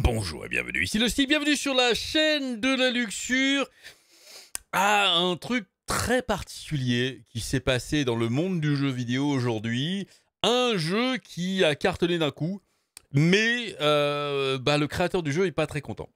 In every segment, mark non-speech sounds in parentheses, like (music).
Bonjour et bienvenue, ici le style, bienvenue sur la chaîne de la luxure à un truc très particulier qui s'est passé dans le monde du jeu vidéo aujourd'hui. Un jeu qui a cartonné d'un coup, mais euh, bah, le créateur du jeu n'est pas très content.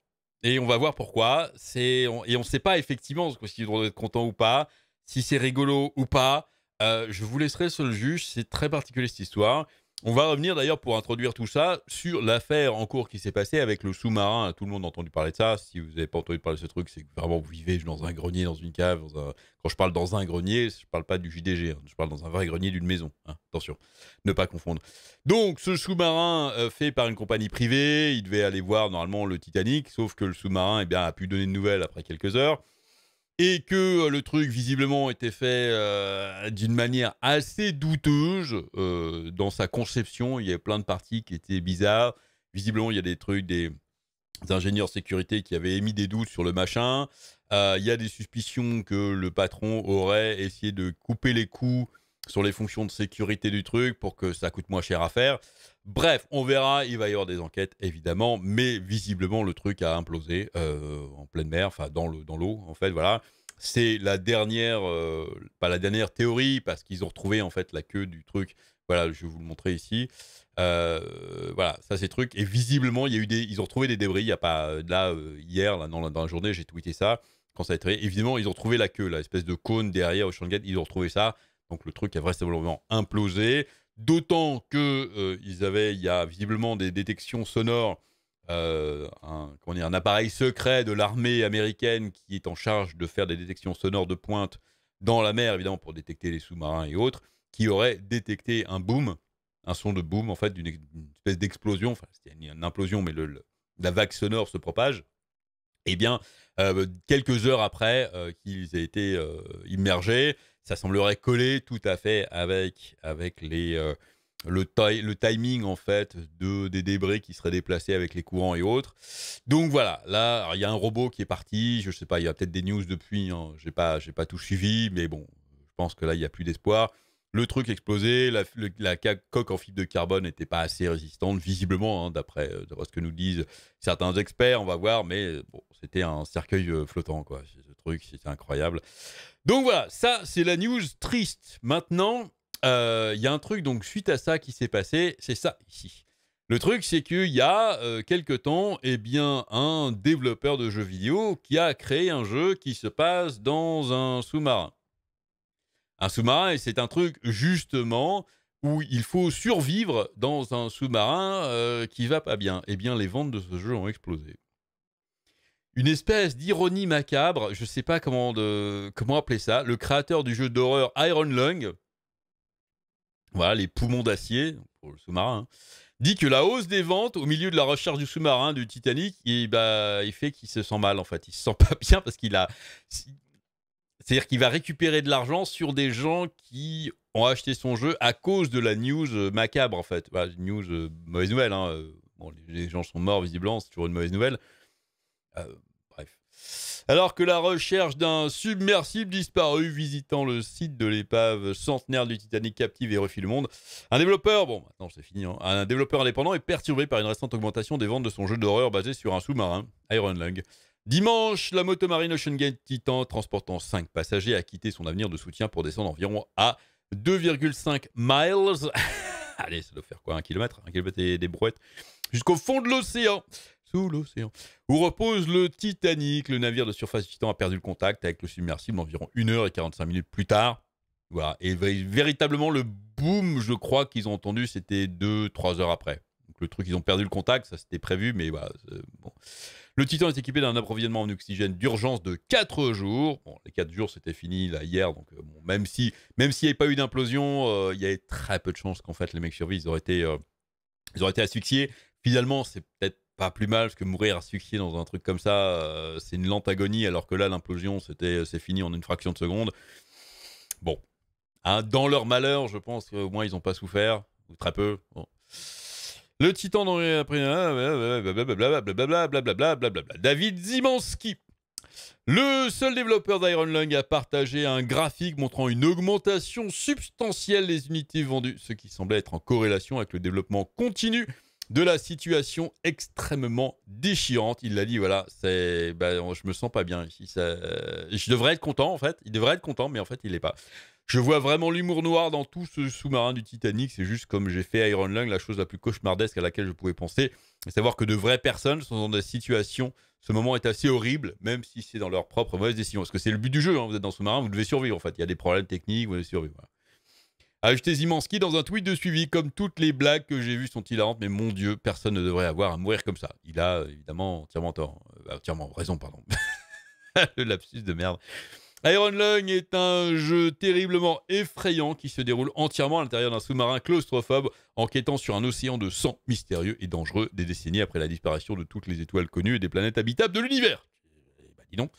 Et on va voir pourquoi. et on ne sait pas effectivement si on doit être content ou pas, si c'est rigolo ou pas. Euh, je vous laisserai sur le juge. C'est très particulier cette histoire. On va revenir d'ailleurs pour introduire tout ça sur l'affaire en cours qui s'est passée avec le sous-marin. Tout le monde a entendu parler de ça. Si vous n'avez pas entendu parler de ce truc, c'est que vraiment vous vivez dans un grenier, dans une cave. Quand je parle dans un grenier, je ne parle pas du JDG. Hein. Je parle dans un vrai grenier d'une maison. Hein. Attention, ne pas confondre. Donc, ce sous-marin euh, fait par une compagnie privée, il devait aller voir normalement le Titanic, sauf que le sous-marin eh bien, a pu donner de nouvelles après quelques heures et que euh, le truc visiblement était fait euh, d'une manière assez douteuse euh, dans sa conception. Il y avait plein de parties qui étaient bizarres. Visiblement, il y a des trucs, des, ingénieurs sécurité qui avaient émis des doutes sur le machin. il y a des suspicions que le patron aurait essayé de couper les coups sur les fonctions de sécurité du truc pour que ça coûte moins cher à faire. Bref, on verra, il va y avoir des enquêtes évidemment, mais visiblement le truc a implosé euh, en pleine mer, enfin dans l'eau, dans l'eau en fait, voilà. C'est la dernière, euh, pas la dernière théorie, parce qu'ils ont retrouvé en fait la queue du truc. Voilà, je vais vous le montrer ici. Euh, voilà, ça c'est truc. Et visiblement, il y a eu des, ils ont retrouvé des débris. Il y a pas là hier, là, non, dans la journée, j'ai tweeté ça quand ça a été. Évidemment, ils ont trouvé la queue, espèce de cône derrière au Gate, ils ont retrouvé ça. Donc le truc a vraisemblablement implosé. D'autant que euh, avaient, il y a visiblement des détections sonores, euh, un, un appareil secret de l'armée américaine qui est en charge de faire des détections sonores de pointe dans la mer, évidemment pour détecter les sous-marins et autres, qui aurait détecté un boom, un son de boom en fait, d'une espèce d'explosion, enfin c'était une, implosion, mais la vague sonore se propage. Eh bien, euh, quelques heures après qu'ils aient été immergés, ça semblerait coller tout à fait avec, avec les, euh, le, le, timing en fait de, des débris qui seraient déplacés avec les courants et autres. Donc voilà, là il y a un robot qui est parti, je ne sais pas, il y a peut-être des news depuis, Je hein, j'ai pas, pas tout suivi, mais bon, je pense que là il n'y a plus d'espoir le truc explosait, la, coque en fibre de carbone n'était pas assez résistante, visiblement, hein, euh, d'après ce que nous disent certains experts, on va voir, mais euh, bon, c'était un cercueil euh, flottant, quoi, ce truc, c'était incroyable. Donc voilà, ça, c'est la news triste. Maintenant, il y a un truc, donc, suite à ça qui s'est passé, c'est ça, ici. Le truc, c'est qu'il y a quelque temps, eh bien, un développeur de jeux vidéo qui a créé un jeu qui se passe dans un sous-marin. Un sous-marin, c'est un truc justement où il faut survivre dans un sous-marin euh, qui va pas bien. Eh bien, les ventes de ce jeu ont explosé. Une espèce d'ironie macabre, je sais pas comment, de, comment appeler ça, le créateur du jeu d'horreur Iron Lung, voilà, les poumons d'acier, pour le sous-marin, hein, dit que la hausse des ventes au milieu de la recherche du sous-marin du Titanic, et bah, il fait qu'il se sent mal en fait. Il se sent (laughs) pas bien parce qu'il a, c'est-à-dire qu'il va récupérer de l'argent sur des gens qui ont acheté son jeu à cause de la news euh, macabre, en fait. Bah, news, euh, mauvaise nouvelle. Hein, euh, bon, les, gens sont morts, visiblement, c'est toujours une mauvaise nouvelle. bref. Alors que la recherche d'un submersible disparu visitant le site de l'épave centenaire du Titanic captive et refit le monde, un développeur, bon, c'est fini, hein, un développeur indépendant est perturbé par une récente augmentation des ventes de son jeu d'horreur basé sur un sous-marin, Iron Lung. Dimanche, la motomarine Ocean Gate Titan, transportant 5 passagers, a quitté son avenir de soutien pour descendre environ à 2,5 miles. (laughs) Allez, ça doit faire quoi Un kilomètre Un kilomètre et des brouettes Jusqu'au fond de l'océan Sous l'océan. Où repose le Titanic. Le navire de surface Titan a perdu le contact avec le submersible environ 1h45 minutes plus tard. Voilà. Et véritablement, le boom, je crois, qu'ils ont entendu, c'était 2-3 heures après. Donc, le truc, ils ont perdu le contact, ça c'était prévu, mais voilà. Bon. Le Titan est équipé d'un approvisionnement en oxygène d'urgence de 4 jours. les 4 jours, c'était fini là, hier, donc euh, même s'il même n'y avait pas eu d'implosion, euh, il y avait très peu de chances qu'en fait les mecs survivent, ils auraient été, euh, ils auraient été asphyxiés. Finalement, c'est peut-être pas plus mal, parce que mourir asphyxié dans un truc comme ça, c'est une lente agonie, alors que là, l'implosion, c'était, c'est fini en une fraction de seconde. Bon. Hein, dans leur malheur, je pense qu'au moins, ils n'ont pas souffert, ou très peu. Le titan dans bla David Zimanski. Le seul développeur d'Iron Lung a partagé un graphique montrant une augmentation substantielle des unités vendues, ce qui semblait être en corrélation avec le développement continu de la situation extrêmement déchirante. Il l'a dit, voilà, c'est, ben, je me sens pas bien ici. Ça, euh, je devrais être content, en fait. Il devrait être content, mais en fait, il l'est pas. Je vois vraiment l'humour noir dans tout ce sous-marin du Titanic. C'est juste comme j'ai fait Iron Lung, la chose la plus cauchemardesque à laquelle je pouvais penser. Et savoir que de vraies personnes sont dans des situations. Ce moment est assez horrible, même si c'est dans leur propre mauvaise décision. Parce que c'est le but du jeu. Hein. Vous êtes dans le sous-marin, vous devez survivre. En fait, il y a des problèmes techniques, vous devez survivre. Ajoutez Zimanski dans un tweet de suivi, comme toutes les blagues que j'ai vues sont hilarantes, mais mon Dieu, personne ne devrait avoir à mourir comme ça. Il a euh, évidemment entièrement tort, euh, bah, entièrement raison, pardon. (laughs) le lapsus de merde. Iron Lung est un jeu terriblement effrayant qui se déroule entièrement à l'intérieur d'un sous-marin claustrophobe enquêtant sur un océan de sang mystérieux et dangereux des décennies après la disparition de toutes les étoiles connues et des planètes habitables de l'univers. Eh ben, dis donc.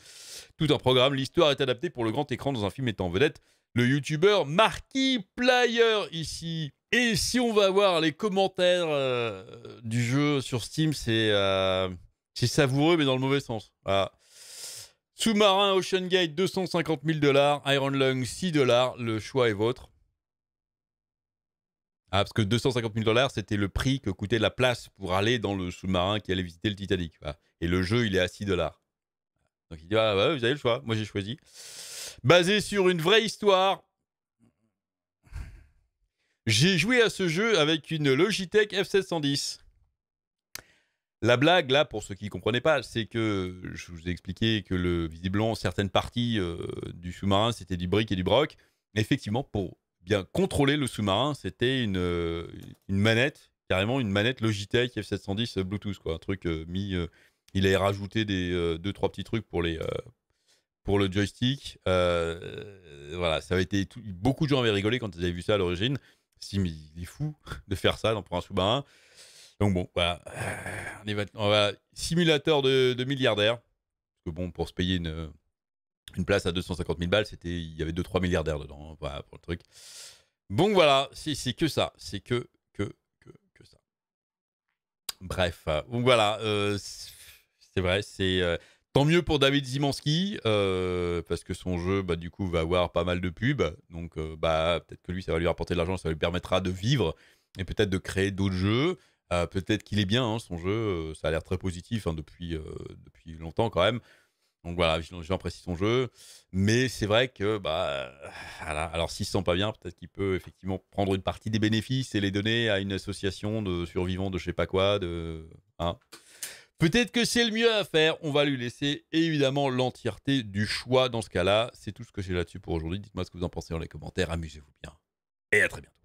Tout un programme, l'histoire est adaptée pour le grand écran dans un film étant vedette le youtubeur Marquis Player ici. Et si on va voir les commentaires euh, du jeu sur Steam, euh, c'est savoureux, mais dans le mauvais sens. Sous-marin Ocean Gate, 250 000 dollars. Iron Lung, 6 dollars. Le choix est votre. Ah, parce que 250 000 dollars, c'était le prix que coûtait la place pour aller dans le sous-marin qui allait visiter le Titanic. Et le jeu, il est à 6 dollars. Donc il dit, ah, vous avez le choix. Moi, j'ai choisi basé sur une vraie histoire. J'ai joué à ce jeu avec une Logitech F710. La blague, là, pour ceux qui ne comprenaient pas, c'est que je vous ai expliqué que le visiblement, certaines parties euh, du sous-marin, c'était du brick et du broc. Effectivement, pour bien contrôler le sous-marin, c'était une, euh, une manette, carrément une manette Logitech F710 Bluetooth, quoi. Un truc euh, mis. il a rajouté des, deux, trois petits trucs pour les, pour le joystick. Euh, voilà, ça avait été beaucoup de gens avaient rigolé quand ils avaient vu ça à l'origine. C'est il est fou (laughs) de faire ça, d'en un sous-marin. Donc bon, voilà, euh, on, est, on va simulateur de, milliardaires. Parce que bon, pour se payer une, place à 250 000 balles, c'était il y avait 2-3 milliardaires dedans. Hein, voilà pour le truc. Bon voilà, c'est que ça, c'est que que que que ça. Bref, euh, donc voilà, c'est vrai, c'est Tant mieux pour David Zimanski, euh, parce que son jeu, bah, du coup, va avoir pas mal de pubs. Donc, euh, bah, peut-être que lui, ça va lui rapporter de l'argent, ça lui permettra de vivre et peut-être de créer d'autres jeux. Euh, peut-être qu'il est bien, hein, son jeu, ça a l'air très positif hein, depuis, depuis longtemps quand même. Donc voilà, j'apprécie son jeu. Mais c'est vrai que, bah, alors s'il se sent pas bien, peut-être qu'il peut effectivement prendre une partie des bénéfices et les donner à une association de survivants de je sais pas quoi, de. Hein. Peut-être que c'est le mieux à faire. On va lui laisser évidemment l'entièreté du choix dans ce cas-là. C'est tout ce que j'ai là-dessus pour aujourd'hui. Dites-moi ce que vous en pensez dans les commentaires. Amusez-vous bien. Et à très bientôt.